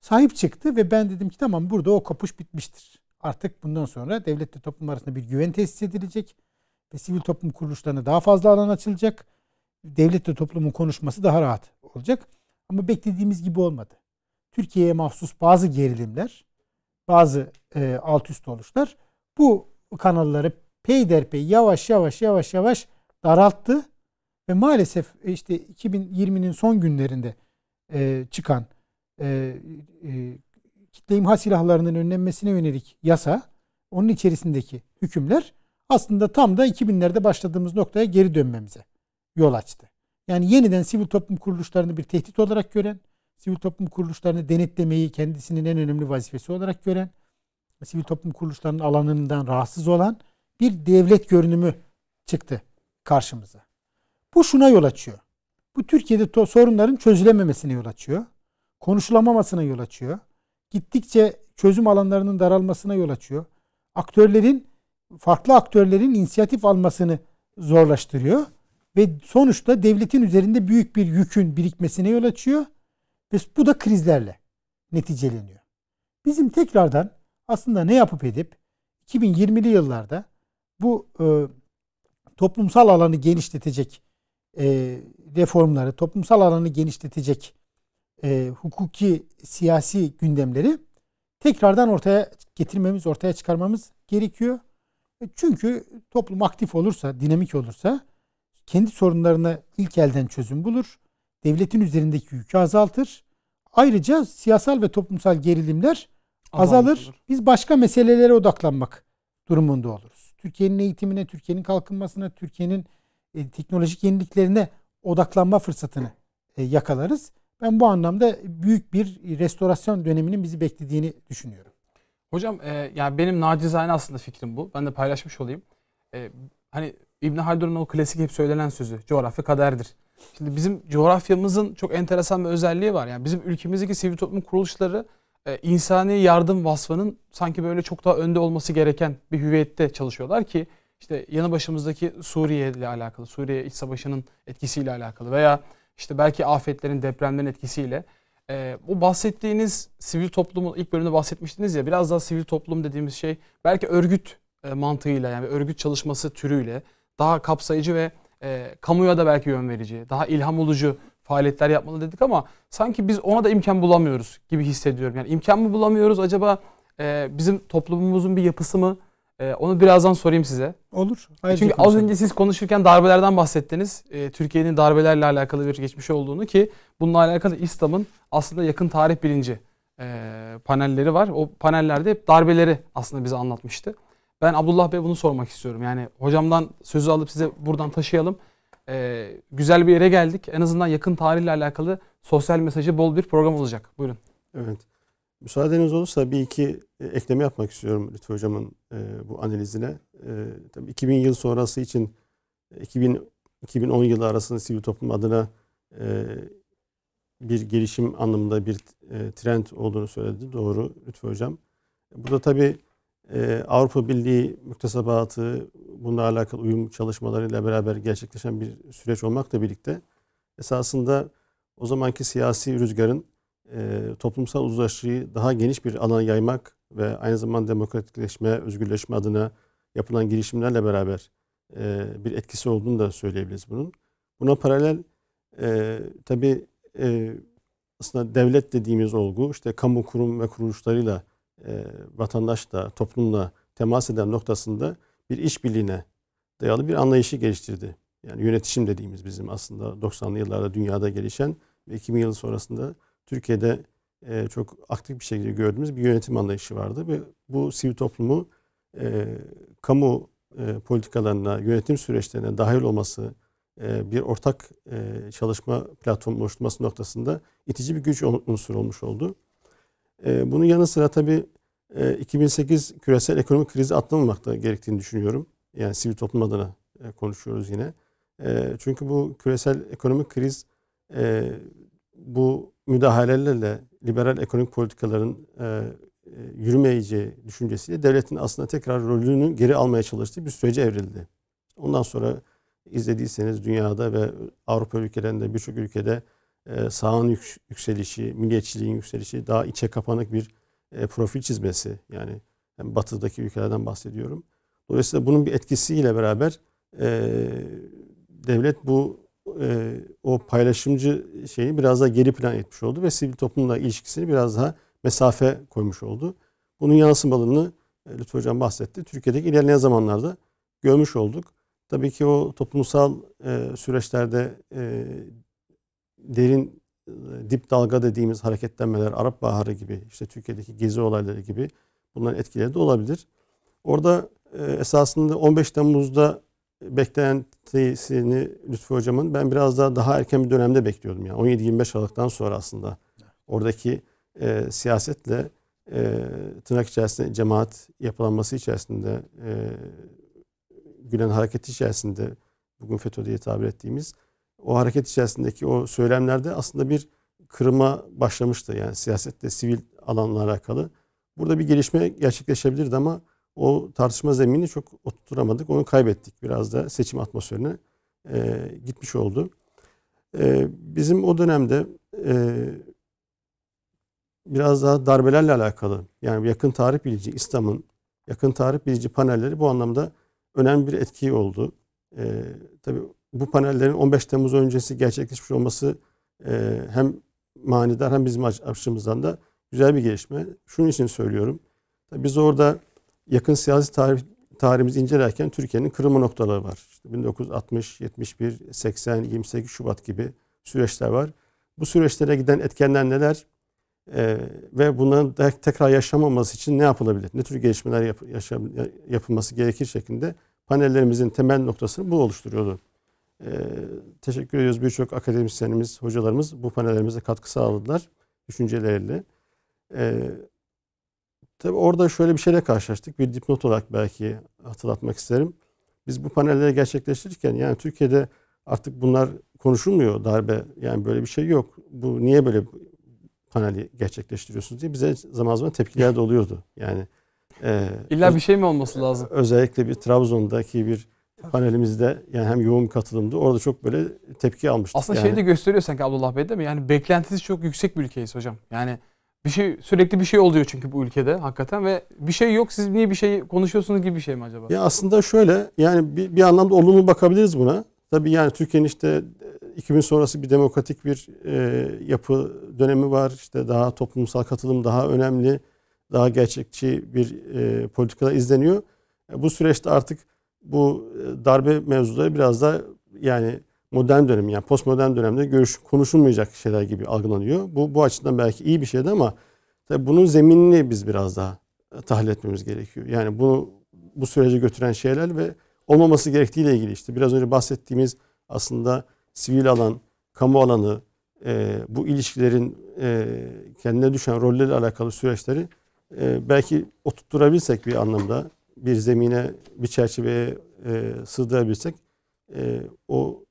Sahip çıktı ve ben dedim ki tamam burada o kopuş bitmiştir. Artık bundan sonra devletle toplum arasında bir güven tesis edilecek ve sivil toplum kuruluşlarına daha fazla alan açılacak. Devletle toplumun konuşması daha rahat olacak. Ama beklediğimiz gibi olmadı. Türkiye'ye mahsus bazı gerilimler, bazı e, alt üst oluşlar bu kanalları peyderpey yavaş yavaş yavaş yavaş daralttı ve maalesef e, işte 2020'nin son günlerinde e, çıkan e, e, kitle imha silahlarının önlenmesine yönelik yasa, onun içerisindeki hükümler aslında tam da 2000'lerde başladığımız noktaya geri dönmemize yol açtı. Yani yeniden sivil toplum kuruluşlarını bir tehdit olarak gören, sivil toplum kuruluşlarını denetlemeyi kendisinin en önemli vazifesi olarak gören, sivil toplum kuruluşlarının alanından rahatsız olan bir devlet görünümü çıktı karşımıza. Bu şuna yol açıyor. Bu Türkiye'de sorunların çözülememesine yol açıyor. Konuşulamamasına yol açıyor. Gittikçe çözüm alanlarının daralmasına yol açıyor. Aktörlerin farklı aktörlerin inisiyatif almasını zorlaştırıyor. Ve sonuçta devletin üzerinde büyük bir yükün birikmesine yol açıyor. Ve bu da krizlerle neticeleniyor. Bizim tekrardan aslında ne yapıp edip 2020'li yıllarda bu e, toplumsal alanı genişletecek e, reformları, toplumsal alanı genişletecek e, hukuki, siyasi gündemleri tekrardan ortaya getirmemiz, ortaya çıkarmamız gerekiyor. E, çünkü toplum aktif olursa, dinamik olursa kendi sorunlarına ilk elden çözüm bulur. Devletin üzerindeki yükü azaltır. Ayrıca siyasal ve toplumsal gerilimler azalır. Biz başka meselelere odaklanmak durumunda oluruz. Türkiye'nin eğitimine, Türkiye'nin kalkınmasına, Türkiye'nin e, teknolojik yeniliklerine odaklanma fırsatını e, yakalarız. Ben bu anlamda büyük bir restorasyon döneminin bizi beklediğini düşünüyorum. Hocam e, yani benim nacizane aslında fikrim bu. Ben de paylaşmış olayım. E, hani İbn Haldun'un o klasik hep söylenen sözü. Coğrafya kaderdir. Şimdi bizim coğrafyamızın çok enteresan bir özelliği var. Yani bizim ülkemizdeki sivil toplum kuruluşları e, insani yardım vasfının sanki böyle çok daha önde olması gereken bir hüviyette çalışıyorlar ki işte yanı başımızdaki Suriye ile alakalı, Suriye iç savaşının etkisiyle alakalı veya işte belki afetlerin, depremlerin etkisiyle e, bu bahsettiğiniz sivil toplumun ilk bölümde bahsetmiştiniz ya biraz daha sivil toplum dediğimiz şey belki örgüt e, mantığıyla yani örgüt çalışması türüyle daha kapsayıcı ve e, kamuya da belki yön verici, daha ilham olucu faaliyetler yapmalı dedik ama sanki biz ona da imkan bulamıyoruz gibi hissediyorum. Yani imkan mı bulamıyoruz acaba e, bizim toplumumuzun bir yapısı mı? E, onu birazdan sorayım size. Olur. E, Ayrıca Çünkü konuşalım. az önce siz konuşurken darbelerden bahsettiniz. E, Türkiye'nin darbelerle alakalı bir geçmiş olduğunu ki bununla alakalı İslam'ın aslında yakın tarih bilinci e, panelleri var. O panellerde hep darbeleri aslında bize anlatmıştı. Ben Abdullah Bey bunu sormak istiyorum. Yani hocamdan sözü alıp size buradan taşıyalım. Ee, güzel bir yere geldik. En azından yakın tarihle alakalı sosyal mesajı bol bir program olacak. Buyurun. Evet. Müsaadeniz olursa bir iki e, ekleme yapmak istiyorum Lütfü Hocam'ın e, bu analizine. E, tabii 2000 yıl sonrası için 2000 e, 2010 yılı arasında sivil toplum adına e, bir gelişim anlamında bir e, trend olduğunu söyledi. Doğru Lütfü Hocam. Burada tabii e, Avrupa Birliği müktesebatı bununla alakalı uyum çalışmalarıyla beraber gerçekleşen bir süreç olmakla birlikte esasında o zamanki siyasi rüzgarın e, toplumsal uzlaşıyı daha geniş bir alana yaymak ve aynı zamanda demokratikleşme, özgürleşme adına yapılan girişimlerle beraber e, bir etkisi olduğunu da söyleyebiliriz bunun. Buna paralel e, tabii e, aslında devlet dediğimiz olgu işte kamu kurum ve kuruluşlarıyla e, vatandaşla, toplumla temas eden noktasında bir işbirliğine dayalı bir anlayışı geliştirdi. Yani yönetişim dediğimiz bizim aslında 90'lı yıllarda dünyada gelişen ve 2000 yılı sonrasında Türkiye'de e, çok aktif bir şekilde gördüğümüz bir yönetim anlayışı vardı ve bu sivil toplumu e, kamu e, politikalarına, yönetim süreçlerine dahil olması, bir ortak çalışma platformu oluşturması noktasında itici bir güç unsuru olmuş oldu. Ee, bunun yanı sıra tabii 2008 e, küresel ekonomik krizi atlamamak da gerektiğini düşünüyorum. Yani sivil toplum adına e, konuşuyoruz yine. E, çünkü bu küresel ekonomik kriz bu müdahalelerle liberal ekonomik politikaların yürümeyeceği düşüncesiyle devletin aslında tekrar rolünü geri almaya çalıştığı bir sürece evrildi. Ondan sonra izlediyseniz dünyada ve Avrupa ülkelerinde birçok ülkede e, sağın yük, yükselişi, milliyetçiliğin yükselişi daha içe kapanık bir e, profil çizmesi. Yani hem batıdaki ülkelerden bahsediyorum. Dolayısıyla bunun bir etkisiyle beraber e, devlet bu e, o paylaşımcı şeyi biraz daha geri plan etmiş oldu ve sivil toplumla ilişkisini biraz daha mesafe koymuş oldu. Bunun yansımalarını e, Lütfü Hocam bahsetti. Türkiye'deki ilerleyen zamanlarda görmüş olduk. Tabii ki o toplumsal e, süreçlerde e, derin e, dip dalga dediğimiz hareketlenmeler, Arap Baharı gibi, işte Türkiye'deki gezi olayları gibi bunların etkileri de olabilir. Orada e, esasında 15 Temmuz'da beklentisini Lütfü Hocam'ın ben biraz daha daha erken bir dönemde bekliyordum. Yani 17-25 Aralık'tan sonra aslında oradaki e, siyasetle e, tırnak içerisinde cemaat yapılanması içerisinde e, Gülen hareketi içerisinde bugün FETÖ diye tabir ettiğimiz o hareket içerisindeki o söylemlerde aslında bir kırıma başlamıştı. Yani siyasette sivil alanla alakalı. Burada bir gelişme gerçekleşebilirdi ama o tartışma zeminini çok oturtamadık. Onu kaybettik. Biraz da seçim atmosferine e, gitmiş oldu. E, bizim o dönemde e, biraz daha darbelerle alakalı yani yakın tarih bilici İslam'ın yakın tarih bilici panelleri bu anlamda önemli bir etki oldu. E, tabii bu panellerin 15 Temmuz öncesi gerçekleşmiş olması e, hem manidar hem bizim açımızdan da güzel bir gelişme. Şunun için söylüyorum. biz orada yakın siyasi tarih, tarihimizi incelerken Türkiye'nin kırılma noktaları var. İşte 1960, 71, 80, 28 Şubat gibi süreçler var. Bu süreçlere giden etkenler neler? Ee, ve bunların tekrar yaşamaması için ne yapılabilir? Ne tür gelişmeler yap, yaşam, yapılması gerekir şeklinde panellerimizin temel noktasını bu oluşturuyordu. Ee, teşekkür ediyoruz birçok akademisyenimiz, hocalarımız bu panellerimize katkı sağladılar düşünceleriyle. Ee, tabii orada şöyle bir şeyle karşılaştık. Bir dipnot olarak belki hatırlatmak isterim. Biz bu panelleri gerçekleştirirken yani Türkiye'de artık bunlar konuşulmuyor darbe. Yani böyle bir şey yok. Bu niye böyle paneli gerçekleştiriyorsunuz diye bize zaman zaman tepkiler de oluyordu. Yani e, İlla bir şey mi olması lazım? Özellikle bir Trabzon'daki bir panelimizde yani hem yoğun katılımdı. Orada çok böyle tepki almıştık. Aslında yani. şey de gösteriyor sanki Abdullah Bey değil mi? Yani beklentisi çok yüksek bir ülkeyiz hocam. Yani bir şey sürekli bir şey oluyor çünkü bu ülkede hakikaten ve bir şey yok siz niye bir şey konuşuyorsunuz gibi bir şey mi acaba? Ya aslında şöyle yani bir, bir anlamda olumlu bakabiliriz buna. Tabii yani Türkiye'nin işte 2000 e, sonrası bir demokratik bir e, yapı dönemi var. İşte daha toplumsal katılım daha önemli, daha gerçekçi bir e, politikada izleniyor. E, bu süreçte artık bu e, darbe mevzuları biraz da yani modern dönem yani postmodern dönemde görüş konuşulmayacak şeyler gibi algılanıyor. Bu bu açıdan belki iyi bir şeydi ama tabii bunun zeminini biz biraz daha e, tahlil etmemiz gerekiyor. Yani bunu bu sürece götüren şeyler ve olmaması gerektiğiyle ilgili işte biraz önce bahsettiğimiz aslında sivil alan, kamu alanı, e, bu ilişkilerin e, kendine düşen rolleri alakalı süreçleri e, belki oturtturabilsek bir anlamda bir zemine, bir çerçeveye e, sığdırabilsek e, o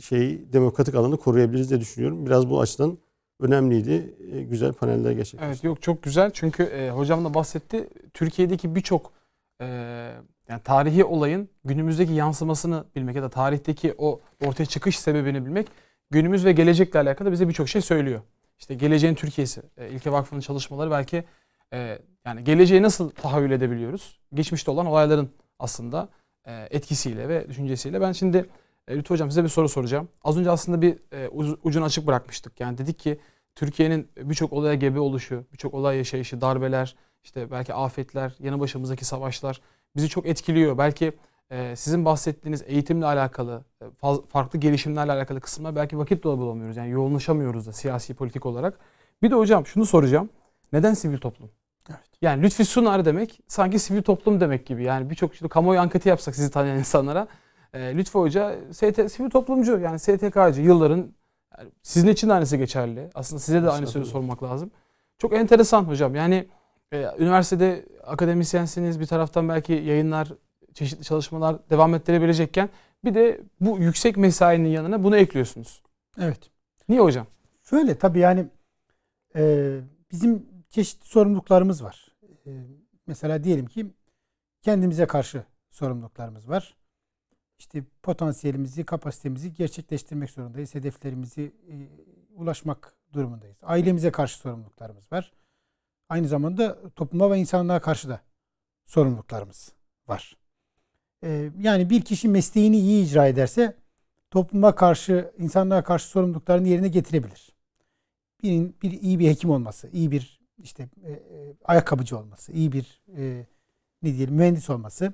şeyi demokratik alanı koruyabiliriz diye düşünüyorum. Biraz bu açıdan önemliydi. E, güzel paneller gerçekleşti. Evet yok çok güzel çünkü e, hocam da bahsetti. Türkiye'deki birçok e, yani tarihi olayın günümüzdeki yansımasını bilmek ya da tarihteki o ortaya çıkış sebebini bilmek günümüz ve gelecekle alakalı bize birçok şey söylüyor. İşte geleceğin Türkiye'si, e, İlke Vakfı'nın çalışmaları belki e, yani geleceği nasıl tahayyül edebiliyoruz? Geçmişte olan olayların aslında e, etkisiyle ve düşüncesiyle. Ben şimdi e, Lütfü Hocam size bir soru soracağım. Az önce aslında bir e, ucunu açık bırakmıştık. Yani dedik ki Türkiye'nin birçok olaya gebe oluşu, birçok olay yaşayışı, darbeler, işte belki afetler, yanı başımızdaki savaşlar bizi çok etkiliyor. Belki sizin bahsettiğiniz eğitimle alakalı, farklı gelişimlerle alakalı kısımlar belki vakit de bulamıyoruz. Yani yoğunlaşamıyoruz da siyasi politik olarak. Bir de hocam şunu soracağım. Neden sivil toplum? Evet. Yani Lütfi Sunar demek sanki sivil toplum demek gibi. Yani birçok şimdi kamuoyu anketi yapsak sizi tanıyan insanlara. E, Lütfi Hoca ST, sivil toplumcu yani STK'cı yılların yani sizin için de aynısı geçerli. Aslında size de aynı soru sormak lazım. Çok enteresan hocam. Yani e, üniversitede akademisyensiniz bir taraftan belki yayınlar, çeşitli çalışmalar devam ettirebilecekken bir de bu yüksek mesainin yanına bunu ekliyorsunuz. Evet. Niye hocam? Şöyle tabii yani e, bizim çeşitli sorumluluklarımız var. Ee, mesela diyelim ki kendimize karşı sorumluluklarımız var. İşte potansiyelimizi, kapasitemizi gerçekleştirmek zorundayız. Hedeflerimizi e, ulaşmak durumundayız. Ailemize karşı sorumluluklarımız var. Aynı zamanda topluma ve insanlığa karşı da sorumluluklarımız var. Ee, yani bir kişi mesleğini iyi icra ederse topluma karşı, insanlığa karşı sorumluluklarını yerine getirebilir. Birinin bir iyi bir hekim olması, iyi bir işte e, e, ayakkabıcı olması, iyi bir e, ne diyelim mühendis olması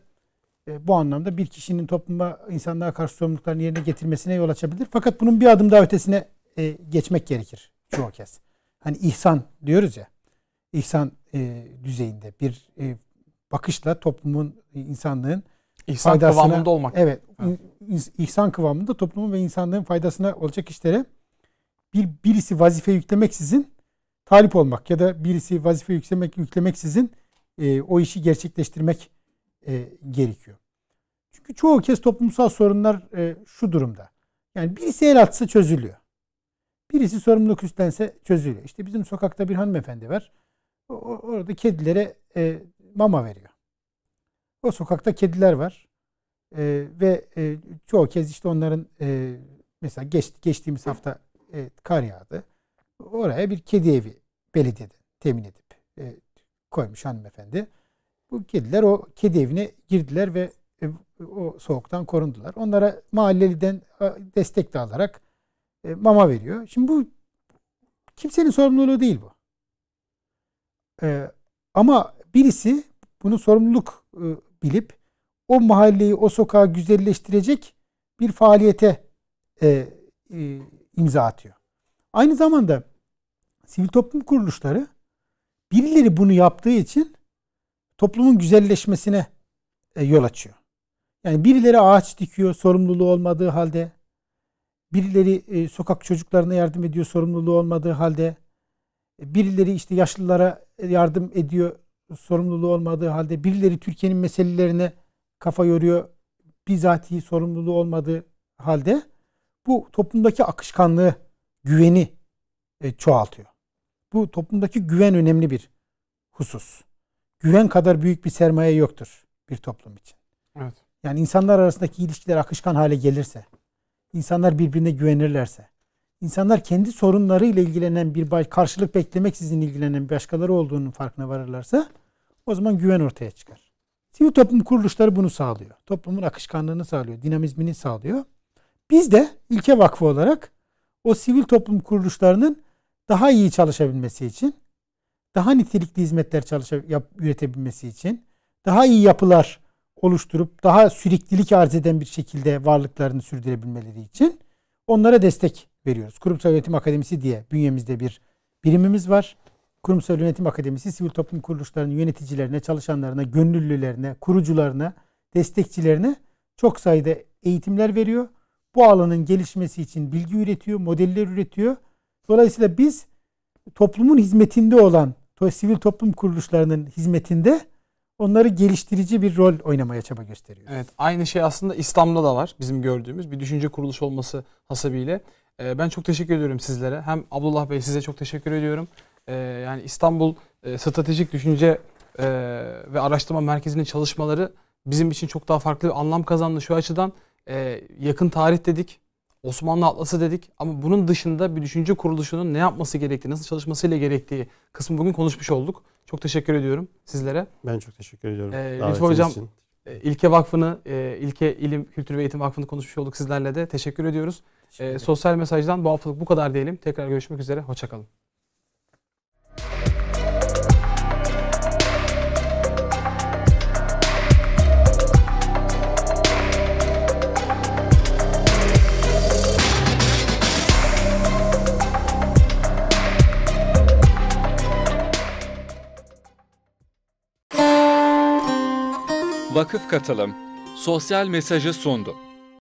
e, bu anlamda bir kişinin topluma insanlara karşı sorumluluklarını yerine getirmesine yol açabilir. Fakat bunun bir adım daha ötesine e, geçmek gerekir çoğu kez. Hani ihsan diyoruz ya. ihsan e, düzeyinde bir e, bakışla toplumun, e, insanlığın İhsan kıvamında olmak. Evet. ihsan kıvamında toplumun ve insanlığın faydasına olacak işlere bir birisi vazife yüklemeksizin talip olmak ya da birisi vazife yüklemek yüklemeksizin e, o işi gerçekleştirmek e, gerekiyor. Çünkü çoğu kez toplumsal sorunlar e, şu durumda. Yani birisi el atsa çözülüyor. Birisi sorumluluk üstlense çözülüyor. İşte bizim sokakta bir hanımefendi var. O, orada kedilere e, mama veriyor. O sokakta kediler var. E, ve e, çoğu kez işte onların e, mesela geç, geçtiğimiz hafta e, kar yağdı. Oraya bir kedi evi belediyeden temin edip e, koymuş hanımefendi. Bu kediler o kedi evine girdiler ve e, o soğuktan korundular. Onlara mahalleliden destek de alarak e, mama veriyor. Şimdi bu kimsenin sorumluluğu değil bu. E, ama birisi bunu sorumluluk e, bilip o mahalleyi, o sokağı güzelleştirecek bir faaliyete e, e, imza atıyor. Aynı zamanda sivil toplum kuruluşları birileri bunu yaptığı için toplumun güzelleşmesine e, yol açıyor. Yani birileri ağaç dikiyor sorumluluğu olmadığı halde. Birileri e, sokak çocuklarına yardım ediyor sorumluluğu olmadığı halde. E, birileri işte yaşlılara yardım ediyor sorumluluğu olmadığı halde. Birileri Türkiye'nin meselelerine kafa yoruyor bizatihi sorumluluğu olmadığı halde. Bu toplumdaki akışkanlığı, güveni çoğaltıyor. Bu toplumdaki güven önemli bir husus. Güven kadar büyük bir sermaye yoktur bir toplum için. Evet. Yani insanlar arasındaki ilişkiler akışkan hale gelirse, insanlar birbirine güvenirlerse, insanlar kendi sorunlarıyla ilgilenen bir karşılık beklemeksizin ilgilenen başkaları olduğunun farkına varırlarsa o zaman güven ortaya çıkar. Sivil toplum kuruluşları bunu sağlıyor. Toplumun akışkanlığını sağlıyor, dinamizmini sağlıyor. Biz de ilke vakfı olarak o sivil toplum kuruluşlarının daha iyi çalışabilmesi için, daha nitelikli hizmetler çalışa, yap, üretebilmesi için, daha iyi yapılar oluşturup daha süreklilik arz eden bir şekilde varlıklarını sürdürebilmeleri için onlara destek veriyoruz. Kurumsal Yönetim Akademisi diye bünyemizde bir birimimiz var. Kurumsal Yönetim Akademisi sivil toplum kuruluşlarının yöneticilerine, çalışanlarına, gönüllülerine, kurucularına, destekçilerine çok sayıda eğitimler veriyor. Bu alanın gelişmesi için bilgi üretiyor, modeller üretiyor Dolayısıyla biz toplumun hizmetinde olan sivil toplum kuruluşlarının hizmetinde onları geliştirici bir rol oynamaya çaba gösteriyoruz. Evet aynı şey aslında İslam'da da var bizim gördüğümüz bir düşünce kuruluş olması hasabiyle. Ee, ben çok teşekkür ediyorum sizlere. Hem Abdullah Bey size çok teşekkür ediyorum. Ee, yani İstanbul e, Stratejik Düşünce e, ve Araştırma Merkezi'nin çalışmaları bizim için çok daha farklı bir anlam kazandı şu açıdan. E, yakın tarih dedik. Osmanlı Atlası dedik ama bunun dışında bir düşünce kuruluşunun ne yapması gerektiği, nasıl çalışmasıyla gerektiği kısmı bugün konuşmuş olduk. Çok teşekkür ediyorum sizlere. Ben çok teşekkür ediyorum. Ee, Lütfü Hocam için. E, İlke Vakfı'nı, e, İlke İlim Kültür ve Eğitim Vakfı'nı konuşmuş olduk sizlerle de. Teşekkür ediyoruz. Teşekkür ee, sosyal mesajdan bu haftalık bu kadar diyelim. Tekrar görüşmek üzere. Hoşçakalın. Vakıf Katılım sosyal mesajı sundu.